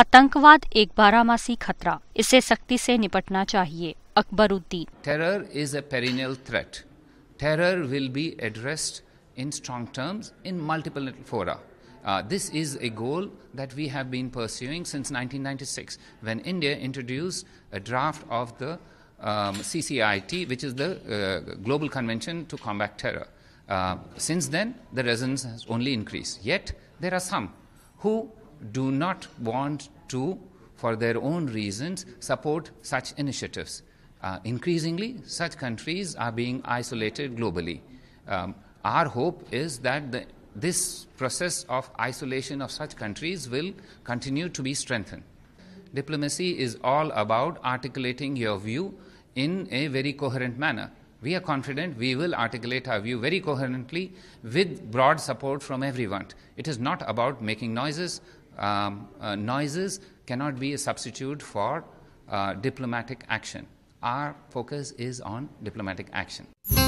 आतंकवाद एक बारामासी खतरा इसे सख्ती से निपटना चाहिए Akbaruddin terror is a perennial threat terror will be addressed in strong terms in multiple fora this is a goal that we have been pursuing since 1996 when India introduce a draft of the CCIT, which is the uh, Global Convention to Combat Terror. Uh, since then, the resonance has only increased. Yet, there are some who do not want to, for their own reasons, support such initiatives. Uh, increasingly, such countries are being isolated globally. Um, our hope is that the, this process of isolation of such countries will continue to be strengthened. Diplomacy is all about articulating your view in a very coherent manner. We are confident we will articulate our view very coherently with broad support from everyone. It is not about making noises, um, uh, noises cannot be a substitute for uh, diplomatic action. Our focus is on diplomatic action.